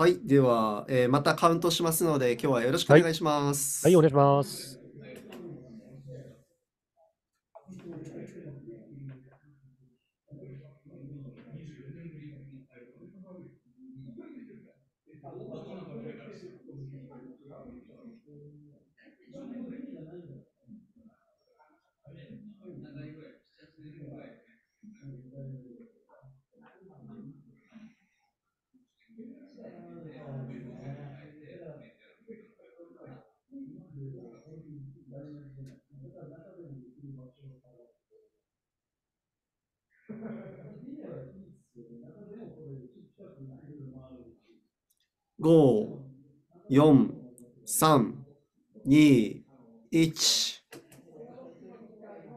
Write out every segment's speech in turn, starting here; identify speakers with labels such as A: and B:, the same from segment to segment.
A: はい。では、えーまたカウントしますので、今日はよろしくお願願いします。はい、お願いします。5、4、3、2、1。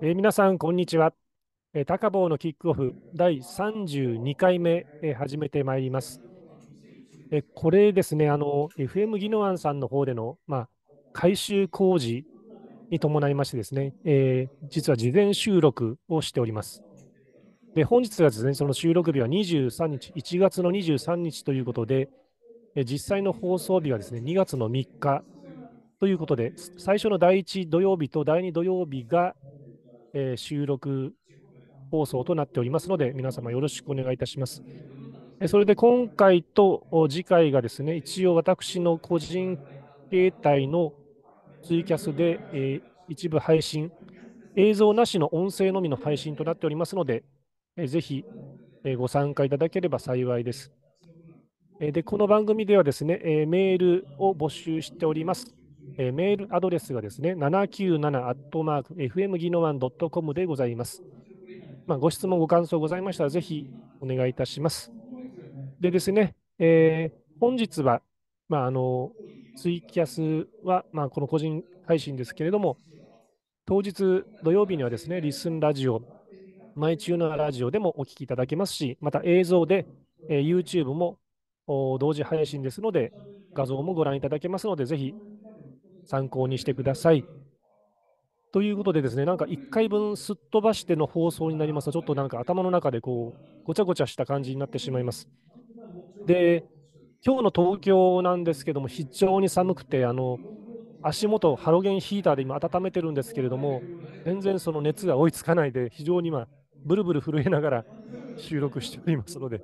A: えー、皆さん、こんにちは。えー、高坊のキックオフ第32回目、えー、始めてまいります。えー、これですね、あの FM 技能案さんの方での、まあ、改修工事に伴いましてですね、えー、実は事前収録をしております。で本日はですね、その収録日は23日、1月の23日ということで、実際の放送日はですね、2月の3日ということで、最初の第1土曜日と第2土曜日が、えー、収録放送となっておりますので、皆様よろしくお願いいたします。それで今回と次回がですね、一応私の個人携帯のツイキャスで、えー、一部配信、映像なしの音声のみの配信となっておりますので、えー、ぜひ、えー、ご参加いただければ幸いです。で、この番組ではですね、えメールを募集しております。えメールアドレスがですね、797-fm 技 o 湾 .com でございます。まあ、ご質問、ご感想ございましたら、ぜひお願いいたします。でですね、えー、本日は、まあ、あのツイキャスは、まあ、この個人配信ですけれども、当日土曜日にはですね、リスンラジオ、毎週のラジオでもお聞きいただけますし、また映像で、えー、YouTube も同時配信ですので、画像もご覧いただけますので、ぜひ参考にしてください。ということでですね、なんか1回分すっ飛ばしての放送になりますと、ちょっとなんか頭の中でこう、ごちゃごちゃした感じになってしまいます。で、今日の東京なんですけども、非常に寒くて、あの、足元、ハロゲンヒーターで今温めてるんですけれども、全然その熱が追いつかないで、非常に今、ブルブル震えながら収録しておりますので、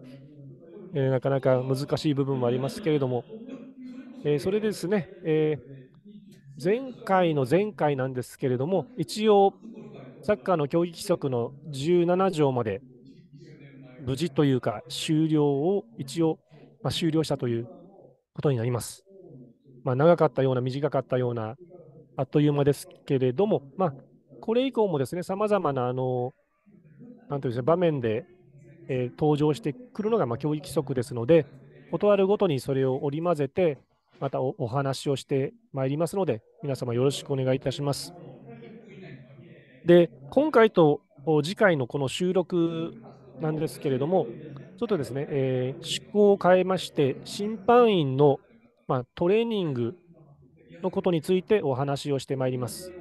A: えー、なかなか難しい部分もありますけれども、えー、それですね、えー、前回の前回なんですけれども、一応、サッカーの競技規則の17条まで無事というか終了を一応、まあ、終了したということになります。まあ、長かったような短かったようなあっという間ですけれども、まあ、これ以降もですね、さまざまなあのなんていうんですか場面でえー、登場してくるのが、まあ、教育規則ですので、断るごとにそれを織り交ぜて、またお話をしてまいりますので、皆様よろしくお願いいたします。で、今回と次回のこの収録なんですけれども、ちょっとですね、えー、趣を変えまして、審判員の、まあ、トレーニングのことについてお話をしてまいります。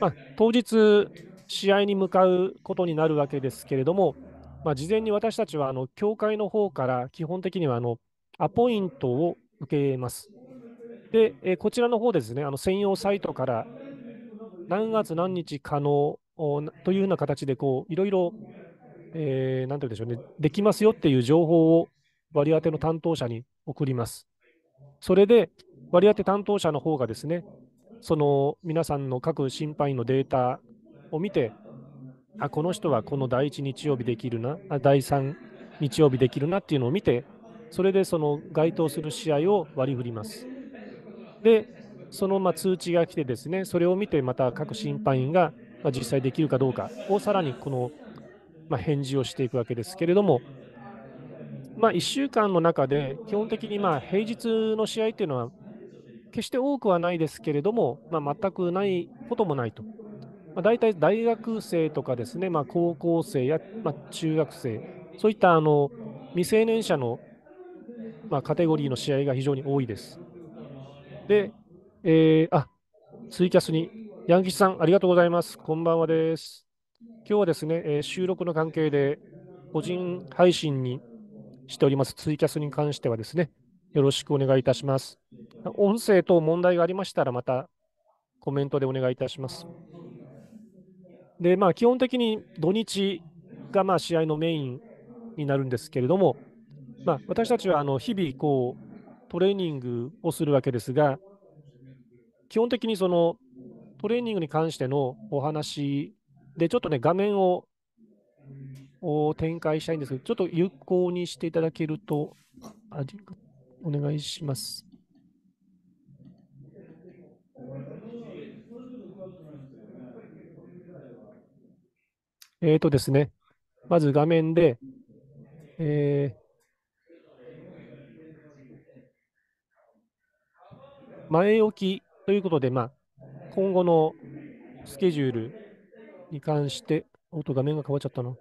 A: まあ、当日、試合に向かうことになるわけですけれども、まあ、事前に私たちはあの教会の方から基本的にはあのアポイントを受けます。で、えこちらの方ですね、あの専用サイトから何月何日可能というような形でこういろいろ、えー、なんて言うんでしょうね、できますよっていう情報を割り当ての担当者に送ります。それで割り当て担当者の方がですね、その皆さんの各審判員のデータを見て、あこの人はこの第1日曜日できるなあ第3日曜日できるなっていうのを見てそれでその該当する試合を割り振りますでそのま通知が来てですねそれを見てまた各審判員が実際できるかどうかをさらにこの、ま返事をしていくわけですけれども、まあ、1週間の中で基本的にま平日の試合っていうのは決して多くはないですけれども、まあ、全くないこともないとまあ、大体大学生とかですね、まあ、高校生や、まあ、中学生、そういったあの未成年者の、まあ、カテゴリーの試合が非常に多いです。で、えー、あツイキャスに、ヤンキチさん、ありがとうございます。こんばんはです。今日はですね、えー、収録の関係で、個人配信にしております、ツイキャスに関してはですね、よろしくお願いいたします。音声等問題がありましたら、またコメントでお願いいたします。で、まあ、基本的に土日がまあ試合のメインになるんですけれども、まあ、私たちはあの日々こうトレーニングをするわけですが、基本的にそのトレーニングに関してのお話で、ちょっとね、画面を展開したいんですけど、ちょっと有効にしていただけると、お願いします。えっ、ー、とですね、まず画面で、えー、前置きということで、まあ、今後のスケジュールに関して、おっと、画面が変わっちゃったな。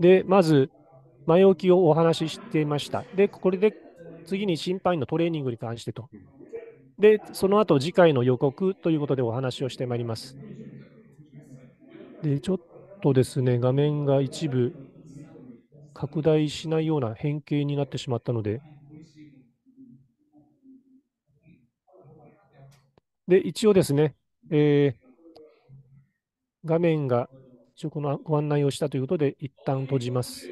A: で、まず、前置きをお話ししていました。で、これで次に審判員のトレーニングに関してとで、その後次回の予告ということでお話をしてまいります。で、ちょっとですね、画面が一部拡大しないような変形になってしまったので、で、一応ですね、えー、画面が一応このご案内をしたということで、一旦閉じます。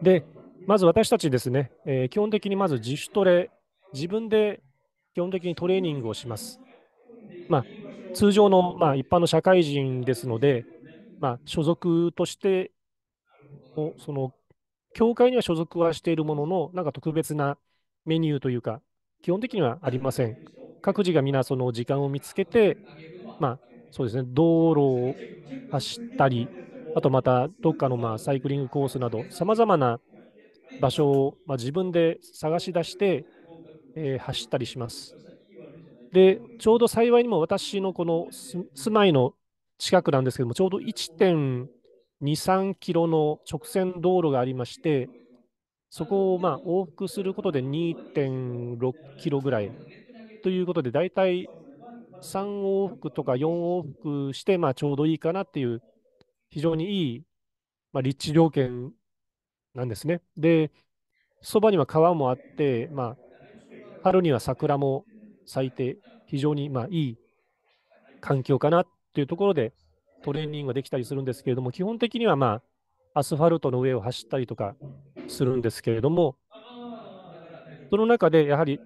A: で、まず私たちですね、えー、基本的にまず自主トレ、自分で基本的にトレーニングをします。まあ、通常の、まあ、一般の社会人ですので、まあ、所属としての、その、教会には所属はしているものの、なんか特別なメニューというか、基本的にはありません。各自が皆その時間を見つけて、まあ、そうですね、道路を走ったり、あとまたどっかのまあサイクリングコースなど、さまざまな場所を、まあ、自分で探し出して、えー、走ったりします。で、ちょうど幸いにも私のこの住まいの近くなんですけども、ちょうど1.2、3キロの直線道路がありまして、そこをまあ往復することで2.6キロぐらいということで、だいたい3往復とか4往復して、まあ、ちょうどいいかなっていう、非常にいい、まあ、立地条件なんですね。で、そばには川もあって、まあ、春には桜も咲いて、非常にまあいい環境かなっていうところでトレーニングができたりするんですけれども、基本的にはまあ、アスファルトの上を走ったりとかするんですけれども、その中でやはり、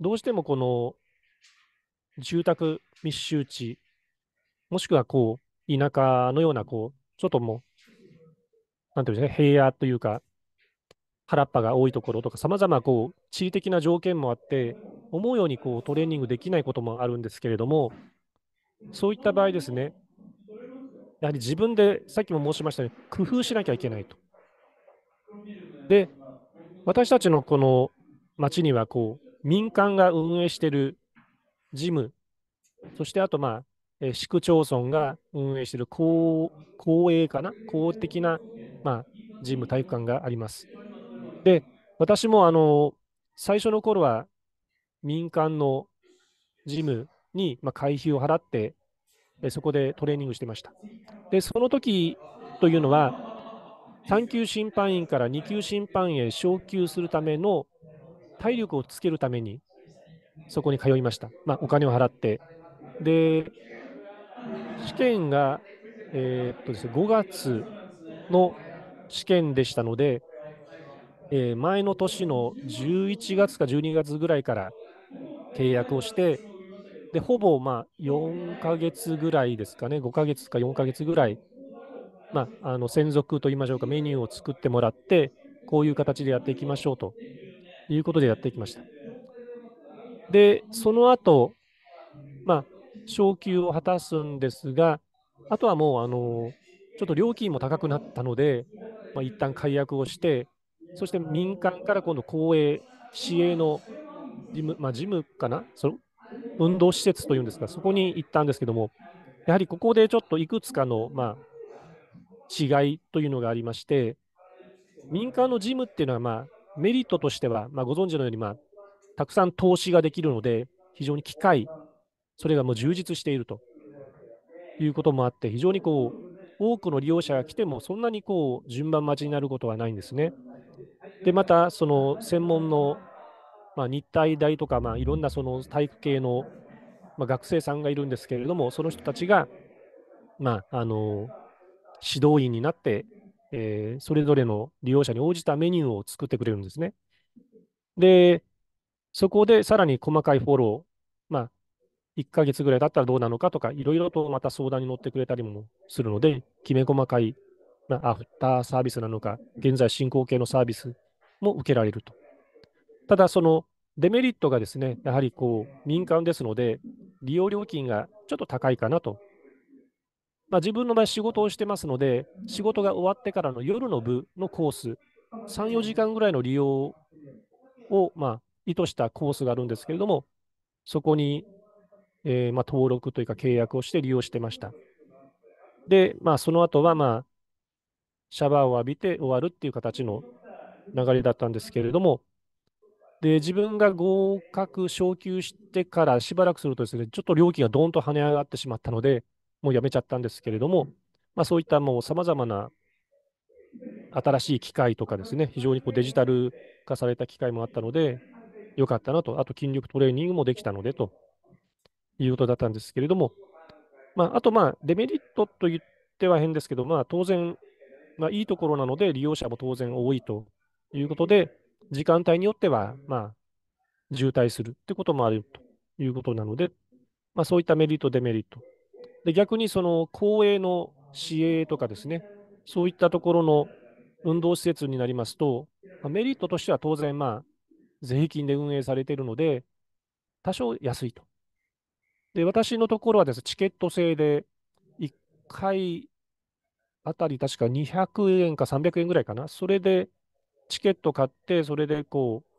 A: どうしてもこの住宅密集地、もしくはこう、田舎のような、こう、ちょっともうなんていうんですか、平野というか、原っぱが多いところとか、さまざまこう地理的な条件もあって、思うようにこうトレーニングできないこともあるんですけれども、そういった場合ですね、やはり自分で、さっきも申しましたように、工夫しなきゃいけないと。で、私たちのこの町にはこう、民間が運営しているジム、そしてあと、まあ、え市区町村が運営している公公営かな、公的なまあ、ジム、体育館があります。で、私もあの最初の頃は民間のジムに、まあ、会費を払って、そこでトレーニングしてました。で、その時というのは、3級審判員から2級審判へ昇級するための体力をつけるために、そこに通いました。まあ、お金を払って。で、試験が、えー、っとですね、5月の試験でしたので、えー、前の年の11月か12月ぐらいから契約をして、でほぼまあ4ヶ月ぐらいですかね、5ヶ月か4ヶ月ぐらい、まあ、あの専属といいましょうか、メニューを作ってもらって、こういう形でやっていきましょうということでやっていきました。で、その後、まあ、昇級を果たすんですが、あとはもう、あのーちょっと料金も高くなったので、まあ、一旦解約をして、そして民間から今度公営、市営の事務、まあ、事務かなその運動施設というんですが、そこに行ったんですけども、やはりここでちょっといくつかの、まあ、違いというのがありまして、民間のジムっていうのは、まあ、メリットとしては、まあ、ご存知のように、まあ、たくさん投資ができるので、非常に機械、それがもう充実しているということもあって、非常にこう多くの利用者が来ても、そんなにこう順番待ちになることはないんですね。で、また、その専門の、まあ、日体大とか、まあ、いろんなその体育系の、まあ、学生さんがいるんですけれども、その人たちが、まあ、あの指導員になって、えー、それぞれの利用者に応じたメニューを作ってくれるんですね。で、そこでさらに細かいフォロー、まあ、1ヶ月ぐらいだったらどうなのかとか、いろいろとまた相談に乗ってくれたりもするので、きめ細かい、まあ、アフターサービスなのか、現在進行形のサービスも受けられると。ただ、そのデメリットがですね、やはりこう民間ですので、利用料金がちょっと高いかなと。まあ、自分の場合、仕事をしてますので、仕事が終わってからの夜の部のコース、3、4時間ぐらいの利用を、まあ、意図したコースがあるんですけれども、そこにえー、まあ、登録というか契約をして利用してました。で、まあ、その後は、まあ、シャワーを浴びて終わるっていう形の流れだったんですけれども、で自分が合格、昇級してからしばらくするとですね、ちょっと料金がどんと跳ね上がってしまったので、もうやめちゃったんですけれども、まあ、そういったもうさまざまな新しい機械とかですね、非常にこうデジタル化された機械もあったので、よかったなと、あと筋力トレーニングもできたのでということだったんですけれども、まあ、あと、まあ、デメリットと言っては変ですけど、まあ、当然、まあ、いいところなので、利用者も当然多いということで、時間帯によっては、まあ、渋滞するってこともあるということなので、まあ、そういったメリット、デメリット。で逆に、その公営の市営とかですね、そういったところの運動施設になりますと、まあ、メリットとしては当然、まあ、税金で運営されているので、多少安いとで、私のところはですね、チケット制で、1回あたり確か200円か300円ぐらいかな。それで、チケット買って、それでこう、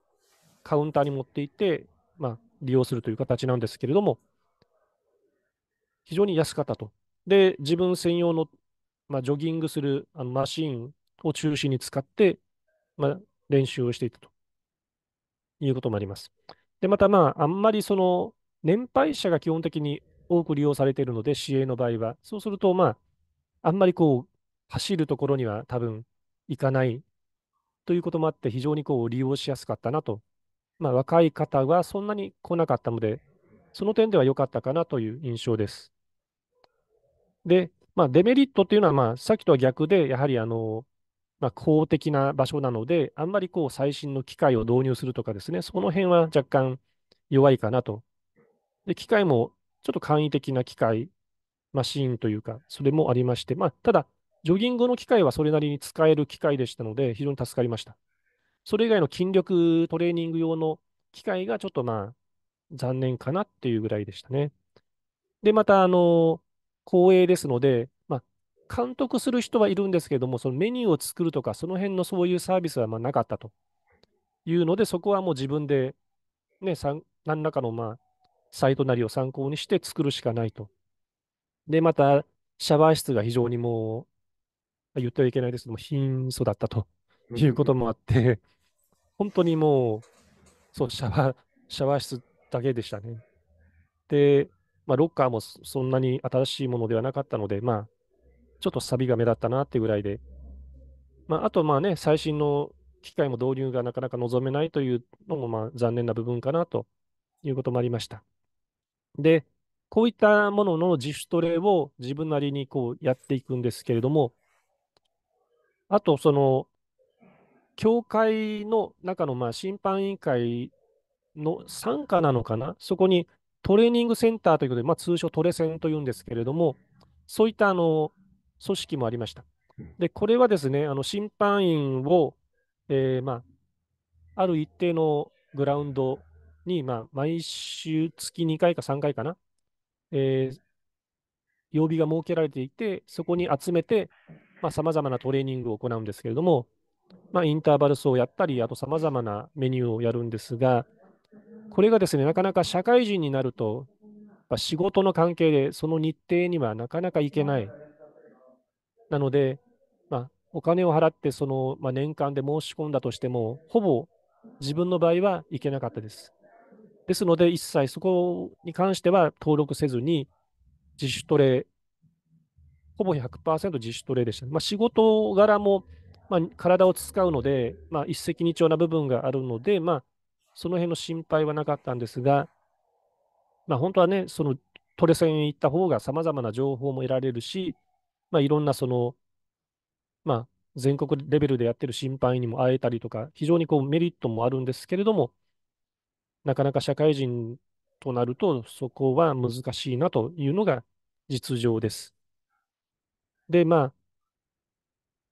A: カウンターに持っていって、まあ、利用するという形なんですけれども、非常に安かったと。で、自分専用の、まあ、ジョギングするあのマシンを中心に使って、まあ、練習をしていたということもあります。で、また、まあ、あんまりその、年配者が基本的に多く利用されているので、市営の場合は。そうすると、まあ、あんまりこう、走るところには多分行かないということもあって、非常にこう利用しやすかったなと。まあ、若い方はそんなに来なかったので、その点では良かったかなという印象です。で、まあ、デメリットっていうのは、まあ、さっきとは逆で、やはりあの、まあ、公的な場所なので、あんまりこう最新の機械を導入するとかですね、その辺は若干弱いかなとで、機械もちょっと簡易的な機械、マシーンというか、それもありまして、まあ、ただ、ジョギングの機械はそれなりに使える機械でしたので、非常に助かりました。それ以外の筋力トレーニング用の機械がちょっとまあ、残念かなっていうぐらいでしたね。で、また、あの、光栄ですので、まあ、監督する人はいるんですけれども、そのメニューを作るとか、その辺のそういうサービスはまなかったというので、そこはもう自分で、ね、何らかのまあサイトなりを参考にして作るしかないと。で、また、シャワー室が非常にもう、言ってはいけないですけども、貧相だったということもあって、本当にもう、そう、シャワー、シャワー室だけでしたね。で、まあ、ロッカーもそんなに新しいものではなかったので、まあ、ちょっとサビが目立ったなっていうぐらいで、まあ、あと、まあね、最新の機械も導入がなかなか望めないというのも、まあ、残念な部分かなということもありました。で、こういったものの自主トレを自分なりにこうやっていくんですけれども、あと、その、協会の中のまあ審判委員会の傘下なのかな、そこにトレーニングセンターということで、まあ、通称トレセンというんですけれども、そういったあの組織もありました。で、これはですね、あの審判員を、えー、まあ、ある一定のグラウンドに、まあ、毎週月2回か3回かな、えー、曜日が設けられていて、そこに集めて、さまざ、あ、まなトレーニングを行うんですけれども、まあ、インターバル層をやったり、あとさまざまなメニューをやるんですが、これがですね、なかなか社会人になると、仕事の関係でその日程にはなかなか行けない。なので、まあ、お金を払ってその、まあ、年間で申し込んだとしても、ほぼ自分の場合は行けなかったです。ですので、一切そこに関しては登録せずに、自主トレ、ほぼ100%自主トレでした。まあ、仕事柄も、まあ、体を使うので、まあ、一石二鳥な部分があるので、まあ、その辺の心配はなかったんですが、まあ、本当はね、そのトレセン行った方がさまざまな情報も得られるし、まあ、いろんなその、まあ、全国レベルでやってる審判員にも会えたりとか、非常にこうメリットもあるんですけれども、なかなか社会人となると、そこは難しいなというのが実情です。で、まあ、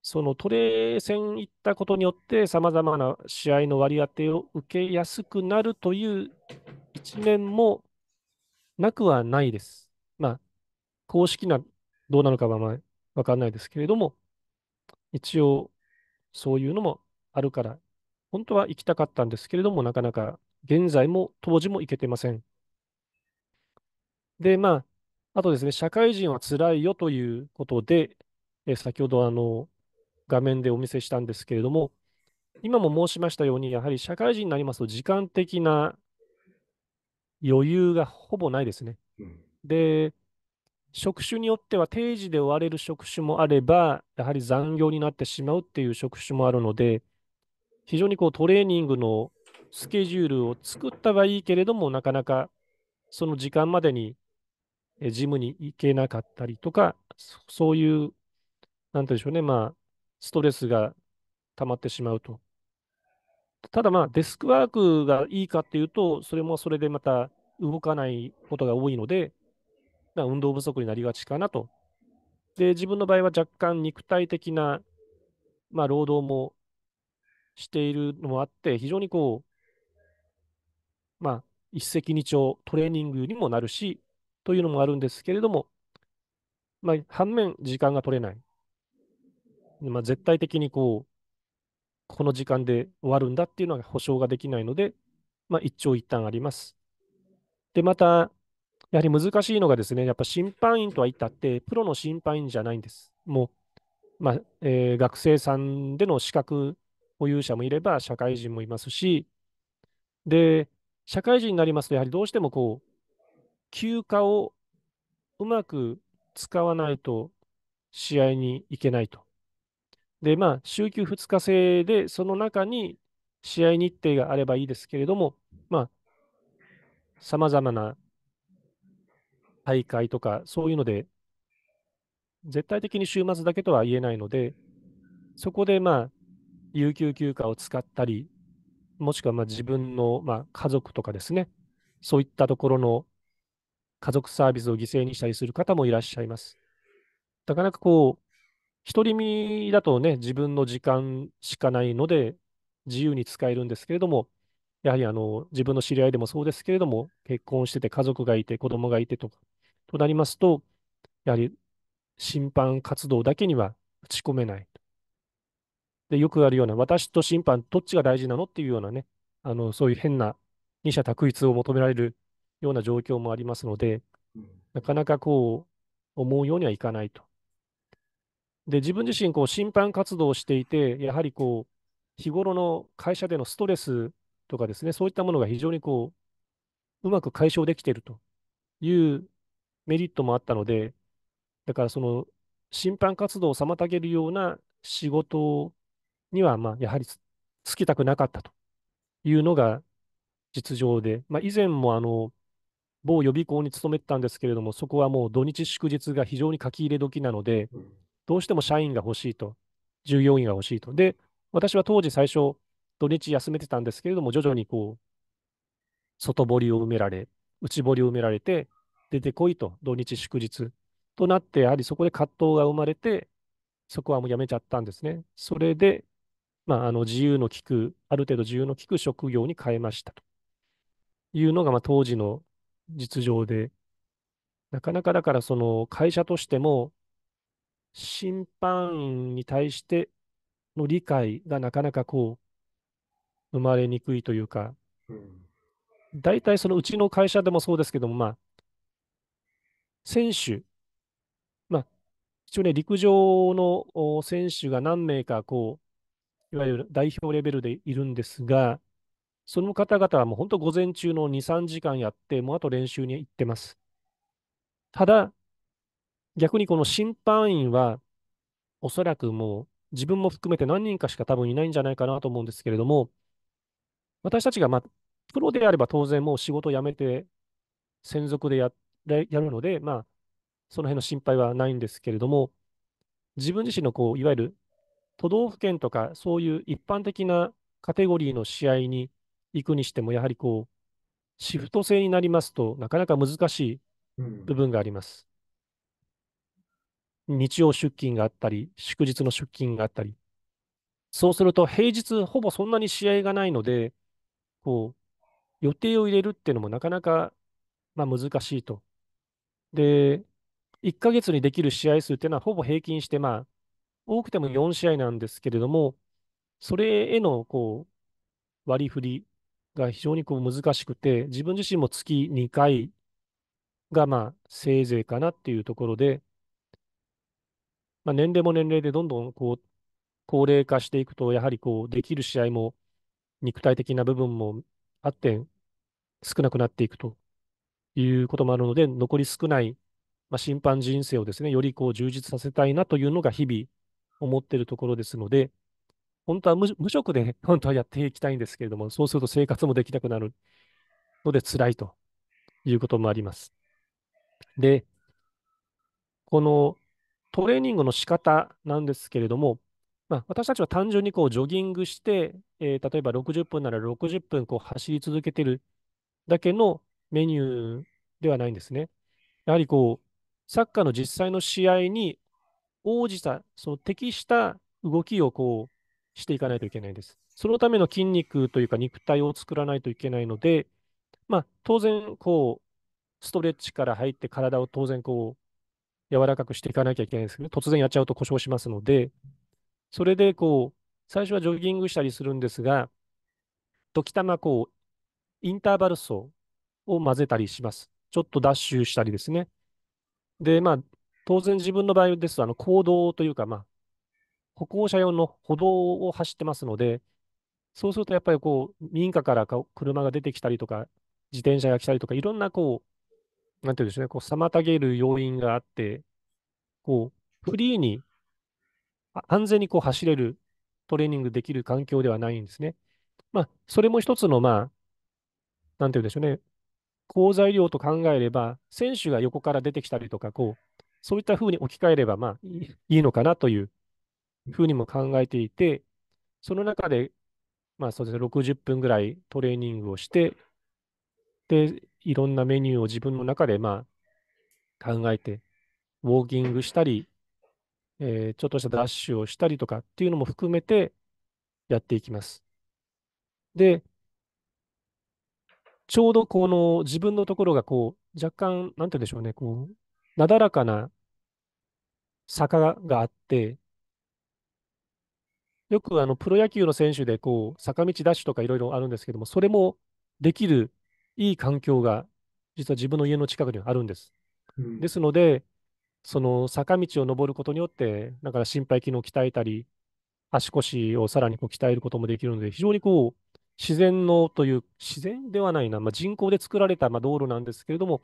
A: そのトレー戦行ったことによって、さまざまな試合の割り当てを受けやすくなるという一面もなくはないです。まあ、公式な、どうなのかはまあ、わかんないですけれども、一応、そういうのもあるから、本当は行きたかったんですけれども、なかなか現在も当時も行けてません。で、まあ、あとですね、社会人は辛いよということで、え先ほどあの画面でお見せしたんですけれども、今も申しましたように、やはり社会人になりますと、時間的な余裕がほぼないですね。で、職種によっては定時で終われる職種もあれば、やはり残業になってしまうっていう職種もあるので、非常にこうトレーニングのスケジュールを作ったはいいけれども、なかなかその時間までにジムに行けなかったりとか、そういう、なんてうんでしょうね、まあ、ストレスが溜まってしまうと。ただまあ、デスクワークがいいかっていうと、それもそれでまた動かないことが多いので、まあ、運動不足になりがちかなと。で、自分の場合は若干肉体的な、まあ、労働もしているのもあって、非常にこう、まあ、一石二鳥、トレーニングにもなるし、というのもあるんですけれども、まあ、反面、時間が取れない。まあ、絶対的にこう、この時間で終わるんだっていうのは保証ができないので、まあ、一長一短あります。で、また、やはり難しいのがですね、やっぱ審判員とは言ったって、プロの審判員じゃないんです。もう、まあ、えー、学生さんでの資格保有者もいれば、社会人もいますし、で、社会人になりますと、やはりどうしてもこう、休暇をうまく使わないと試合に行けないと。で、まあ、週休2日制で、その中に試合日程があればいいですけれども、まあ、さまざまな大会とか、そういうので、絶対的に週末だけとは言えないので、そこでまあ、有給休暇を使ったり、もしくはま自分の、ま家族とかですね、そういったところの家族サービスを犠牲にしたりする方もいらっしゃいます。なかなかこう、独り身だとね、自分の時間しかないので、自由に使えるんですけれども、やはりあの自分の知り合いでもそうですけれども、結婚してて家族がいて、子供がいてととなりますと、やはり審判活動だけには打ち込めない。で、よくあるような、私と審判、どっちが大事なのっていうようなね、あのそういう変な二者択一を求められるような状況もありますので、なかなかこう、思うようにはいかないと。で、自分自身、こう、審判活動をしていて、やはりこう、日頃の会社でのストレスとかですね、そういったものが非常にこう、うまく解消できているというメリットもあったので、だからその、審判活動を妨げるような仕事には、まあ、やはりつきたくなかったというのが実情で、まあ、以前もあの某予備校に勤めてたんですけれども、そこはもう土日祝日が非常に書き入れ時なので、どうしても社員が欲しいと、従業員が欲しいと。で、私は当時最初、土日休めてたんですけれども、徐々にこう、外堀を埋められ、内堀を埋められて、出てこいと、土日祝日となって、やはりそこで葛藤が生まれて、そこはもうやめちゃったんですね。それで、まあ、あの自由の利く、ある程度自由の利く職業に変えましたというのが、まあ、当時の実情で、なかなかだからその会社としても、審判員に対しての理解がなかなかこう、生まれにくいというか、大体そのうちの会社でもそうですけども、まあ、選手、まあ、一応ね、陸上の選手が何名かこう、いわゆる代表レベルでいるんですが、その方々はもう本当午前中の2、3時間やって、もうあと練習に行ってます。ただ、逆にこの審判員は、おそらくもう自分も含めて何人かしか多分いないんじゃないかなと思うんですけれども、私たちが、まあ、プロであれば当然もう仕事を辞めて、専属でややるので、まあ、その辺の心配はないんですけれども、自分自身のこういわゆる都道府県とか、そういう一般的なカテゴリーの試合に行くにしても、やはりこう、シフト制になりますとなかなか難しい部分があります。うん、日曜出勤があったり、祝日の出勤があったり。そうすると、平日ほぼそんなに試合がないので、こう、予定を入れるっていうのもなかなか、まあ、難しいと。で、1ヶ月にできる試合数っていうのは、ほぼ平均して、まあ、多くても4試合なんですけれども、それへのこう割り振りが非常にこう難しくて、自分自身も月2回がまあせいぜいかなっていうところで、まあ、年齢も年齢でどんどんこう高齢化していくと、やはりこうできる試合も肉体的な部分もあって少なくなっていくということもあるので、残り少ない、まあ、審判人生をですね、よりこう充実させたいなというのが日々、思ってるところですので、本当は無無職で、本当はやっていきたいんですけれども、そうすると生活もできなくなるので辛いということもあります。で、このトレーニングの仕方なんですけれども、まあ、私たちは単純にこうジョギングして、えー、例えば60分なら60分こう走り続けてるだけのメニューではないんですね。やはりこう、サッカーの実際の試合に応じた、その適した動きをこうしていかないといけないです。そのための筋肉というか肉体を作らないといけないので、まあ、当然こうストレッチから入って体を当然こう柔らかくしていかなきゃいけないんですけど、突然やっちゃうと故障しますので、それでこう最初はジョギングしたりするんですが、時たまこうインターバル走を混ぜたりします。ちょっとダッシュしたりですね。で、まあ、当然自分の場合ですと、あの、行動というか、まあ、歩行者用の歩道を走ってますので、そうするとやっぱりこう、民家から車が出てきたりとか、自転車が来たりとか、いろんなこう、なんていうんでしょうね、こう、妨げる要因があって、こう、フリーに、安全にこう走れる、トレーニングできる環境ではないんですね。まあ、それも一つの、まあ、なんていうんでしょうね、好材料と考えれば、選手が横から出てきたりとか、こう、そういったふうに置き換えれば、まあ、いいのかなというふうにも考えていて、その中で、まあ、そうですね、60分ぐらいトレーニングをして、で、いろんなメニューを自分の中で、まあ、考えて、ウォーキングしたり、えー、ちょっとしたダッシュをしたりとかっていうのも含めてやっていきます。で、ちょうどこの自分のところがこう、若干、なんて言うんでしょうね、こう、なだらかな坂があって、よくあのプロ野球の選手でこう坂道ダッシュとかいろいろあるんですけども、それもできるいい環境が実は自分の家の近くにあるんです。ですので、その坂道を登ることによって、だから心肺機能を鍛えたり、足腰をさらにこう鍛えることもできるので、非常にこう自然のという、自然ではないな、まあ、人工で作られたまあ道路なんですけれども、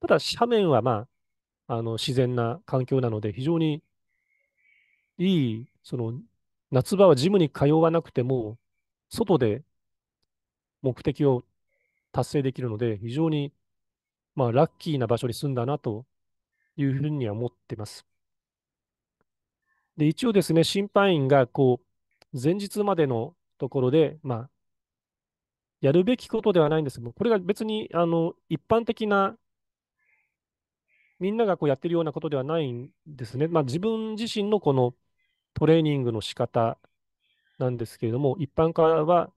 A: ただ斜面はまああの自然な環境なので、非常にいい、その夏場はジムに通わなくても、外で目的を達成できるので、非常に、まあ、ラッキーな場所に住んだなというふうには思ってます。で、一応ですね、審判員がこう、前日までのところで、まあ、やるべきことではないんですけど、これが別にあの一般的なみんながこうやってるようなことではないんですね。まあ、自分自身のこのトレーニングの仕方なんですけれども、一般化は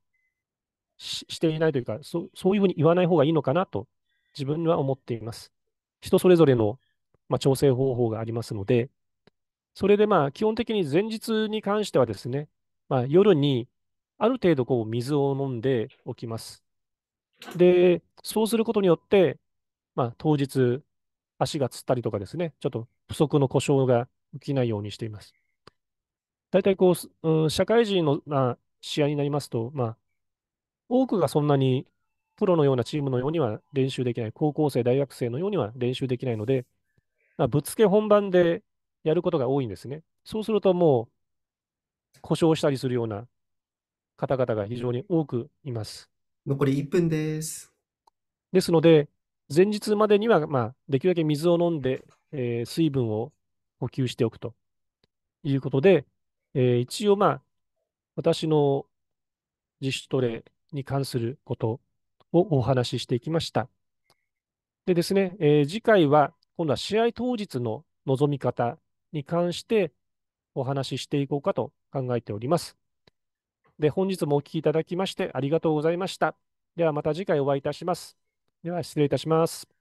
A: していないというかそ、そういうふうに言わない方がいいのかなと自分は思っています。人それぞれの、まあ、調整方法がありますので、それでまあ基本的に前日に関してはですね、まあ、夜にある程度こう水を飲んでおきます。で、そうすることによって、まあ、当日足がつったりとかですね、ちょっと不足の故障が起きないようにしています。大体こう、うん、社会人の、まあ、試合になりますと、まあ、多くがそんなにプロのようなチームのようには練習できない、高校生、大学生のようには練習できないので、まあ、ぶっつけ本番でやることが多いんですね。そうするともう、故障したりするような方々が非常に多くいます。残り1分です。ですので、前日までには、まあ、できるだけ水を飲んで、えー、水分を補給しておくということで、えー、一応、まあ、私の自主トレに関することをお話ししていきました。でですね、えー、次回は今度は試合当日の望み方に関してお話ししていこうかと考えております。で、本日もお聴きいただきましてありがとうございました。ではまた次回お会いいたします。では失礼いたします。